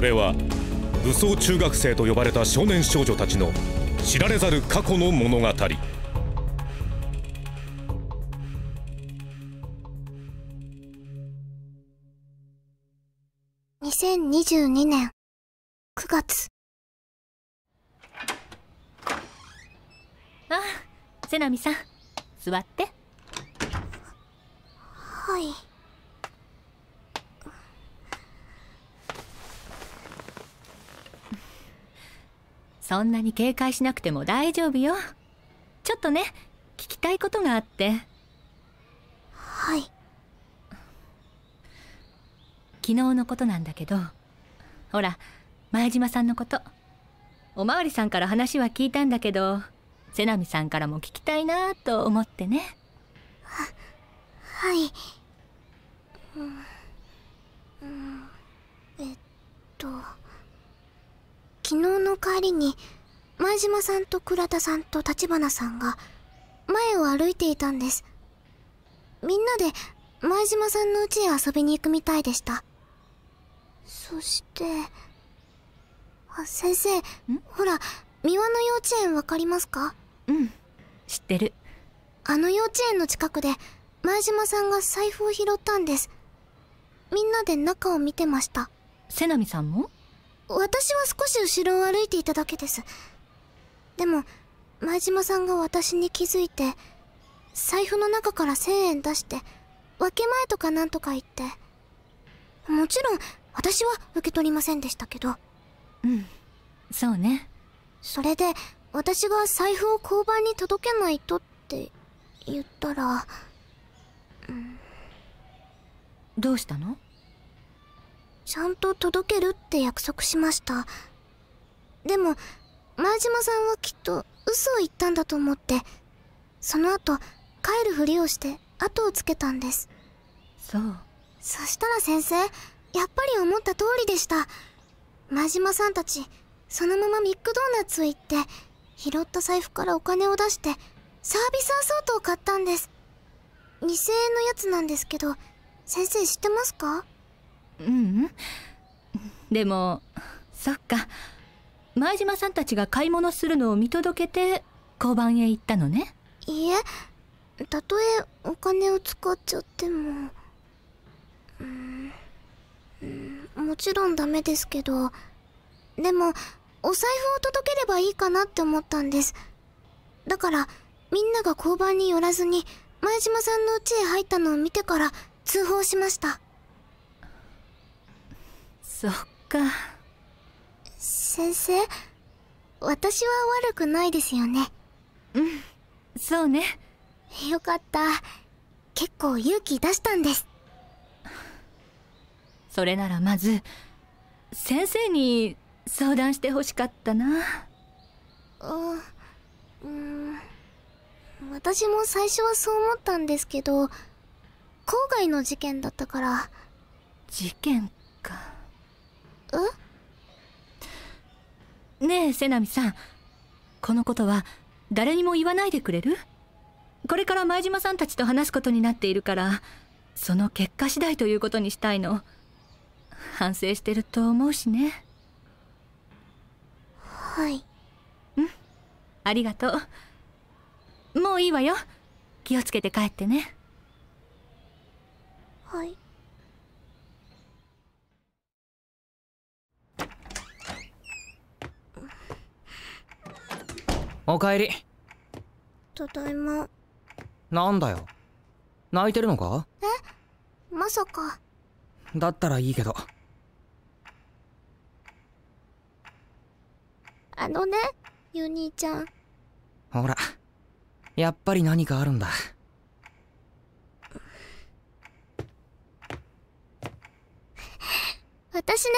れは武装中学生と呼ばれた少年少女たちの知られざる過去の物語2022年9月ああ瀬波さん座ってはい。そんなに警戒しなくても大丈夫よちょっとね聞きたいことがあってはい昨日のことなんだけどほら前島さんのことおまわりさんから話は聞いたんだけど瀬波さんからも聞きたいなと思ってねははい、うんうん、えっと昨日の帰りに前島さんと倉田さんと立花さんが前を歩いていたんですみんなで前島さんの家へ遊びに行くみたいでしたそしてあ先生ほら三輪の幼稚園わかりますかうん知ってるあの幼稚園の近くで前島さんが財布を拾ったんですみんなで中を見てました瀬波さんも私は少し後ろを歩いていただけですでも前島さんが私に気づいて財布の中から1000円出して分け前とかなんとか言ってもちろん私は受け取りませんでしたけどうんそうねそれで私が財布を交番に届けないとって言ったら、うん、どうしたのちゃんと届けるって約束しましたでも前島さんはきっと嘘を言ったんだと思ってその後帰るふりをして後をつけたんですそうそしたら先生やっぱり思った通りでした前島さんたちそのままビッグドーナツへ行って拾った財布からお金を出してサービスアソートを買ったんです2000円のやつなんですけど先生知ってますかううんでもそっか前島さんたちが買い物するのを見届けて交番へ行ったのねいえたとえお金を使っちゃってもうんもちろんダメですけどでもお財布を届ければいいかなって思ったんですだからみんなが交番に寄らずに前島さんの家へ入ったのを見てから通報しましたそっか先生私は悪くないですよねうんそうねよかった結構勇気出したんですそれならまず先生に相談してほしかったなあうん私も最初はそう思ったんですけど郊外の事件だったから事件かえねえ瀬波さんこのことは誰にも言わないでくれるこれから前島さんたちと話すことになっているからその結果次第ということにしたいの反省してると思うしねはいうんありがとうもういいわよ気をつけて帰ってねはいおかえりただいまなんだよ泣いてるのかえまさかだったらいいけどあのねユニーちゃんほらやっぱり何かあるんだ私ね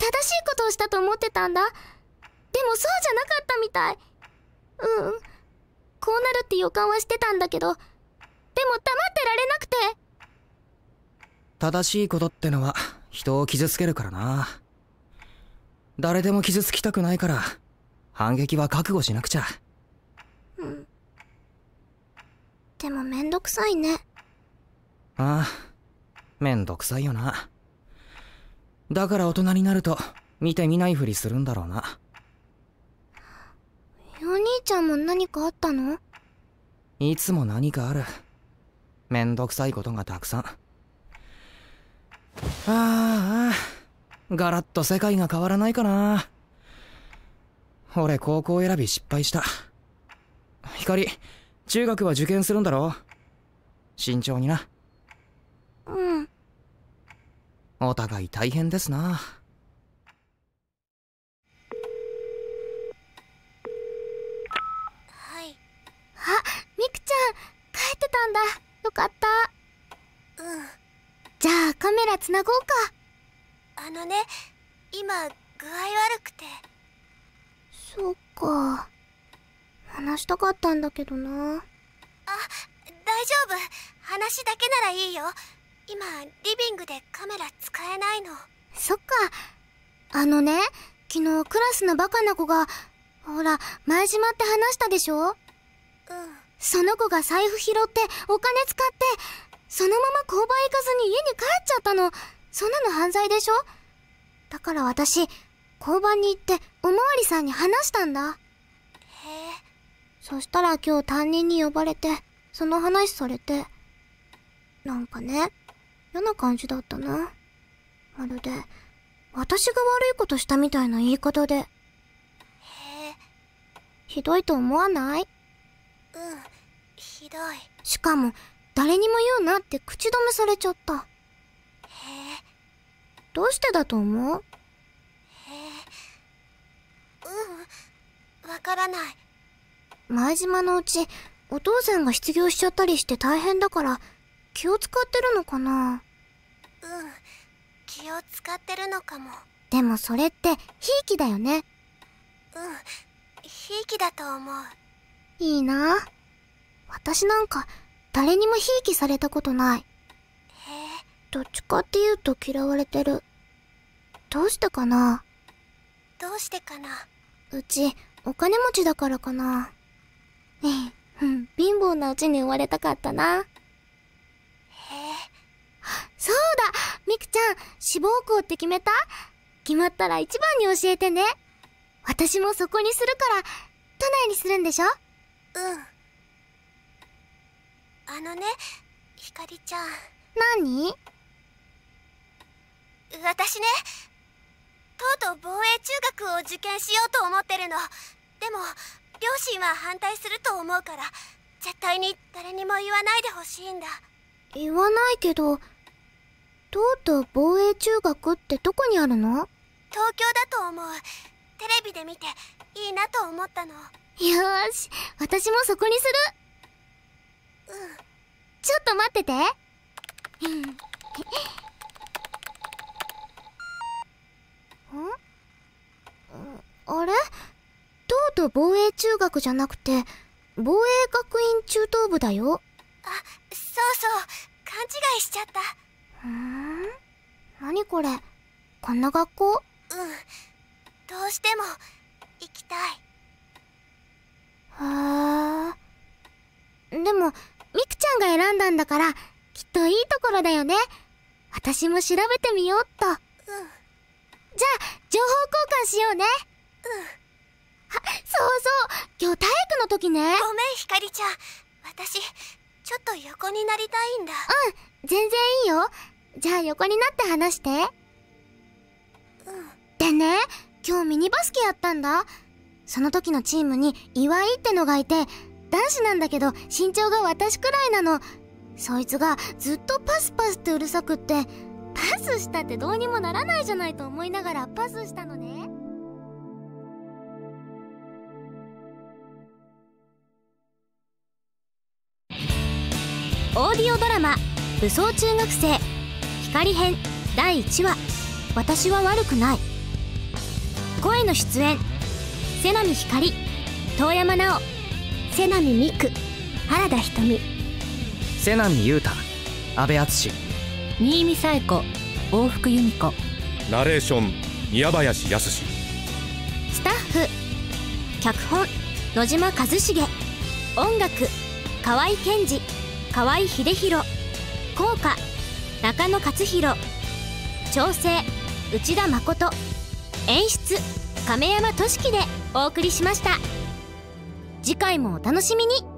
正しいことをしたと思ってたんだでもそうじゃなかったみたいうんこうなるって予感はしてたんだけどでも黙ってられなくて正しいことってのは人を傷つけるからな誰でも傷つきたくないから反撃は覚悟しなくちゃうんでもめんどくさいねああめんどくさいよなだから大人になると見て見ないふりするんだろうなお兄ちゃんも何かあったのいつも何かあるめんどくさいことがたくさんああガラッと世界が変わらないかな俺高校選び失敗したひかり中学は受験するんだろ慎重になうんお互い大変ですなたんだよかったうんじゃあカメラつなごうかあのね今具合悪くてそっか話したかったんだけどなあ大丈夫話だけならいいよ今リビングでカメラ使えないのそっかあのね昨日クラスのバカな子がほら前島って話したでしょうんその子が財布拾ってお金使ってそのまま交番行かずに家に帰っちゃったのそんなの犯罪でしょだから私交番に行っておまわりさんに話したんだへえそしたら今日担任に呼ばれてその話されてなんかね嫌な感じだったなまるで私が悪いことしたみたいな言い方でへえひどいと思わないうんひどいしかも誰にも言うなって口止めされちゃったへえどうしてだと思うへえうんわからない前島のうちお父さんが失業しちゃったりして大変だから気を使ってるのかなうん気を使ってるのかもでもそれってひいきだよねうんひいきだと思ういいな。私なんか、誰にもひいきされたことない。へえ、どっちかって言うと嫌われてる。どうしてかなどうしてかなうち、お金持ちだからかな。ねえ、うん、貧乏なうちに生まれたかったな。へえ。そうだみくちゃん、志望校って決めた決まったら一番に教えてね。私もそこにするから、都内にするんでしょうんあのねひかりちゃん何私ねとうとう防衛中学を受験しようと思ってるのでも両親は反対すると思うから絶対に誰にも言わないでほしいんだ言わないけどとうとう防衛中学ってどこにあるの東京だと思うテレビで見ていいなと思ったのよし、私もそこにする。ちょっと待ってて。んあれ東都防衛中学じゃなくて、防衛学院中等部だよ。あ、そうそう、勘違いしちゃった。ふん。何これこんな学校うん。どうしても、行きたい。はーでもみくちゃんが選んだんだからきっといいところだよね私も調べてみようっと、うん、じゃあ情報交換しようねうんあそうそう今日体育の時ねごめんひかりちゃん私ちょっと横になりたいんだうん全然いいよじゃあ横になって話してうんでね今日ミニバスケやったんだその時のチームに岩井ってのがいて、男子なんだけど身長が私くらいなの。そいつがずっとパスパスってうるさくって、パスしたってどうにもならないじゃないと思いながらパスしたのね。オーディオドラマ「武装中学生光編」第1話「私は悪くない」声の出演瀬波光遠山奈緒瀬波美久原田瞳瀬波優太阿部淳新見恵子往復由美子ナレーション宮林康スタッフ脚本野島和重音楽河合健二河合秀弘効果中野克弘調整内田誠演出亀山俊樹でお送りしました次回もお楽しみに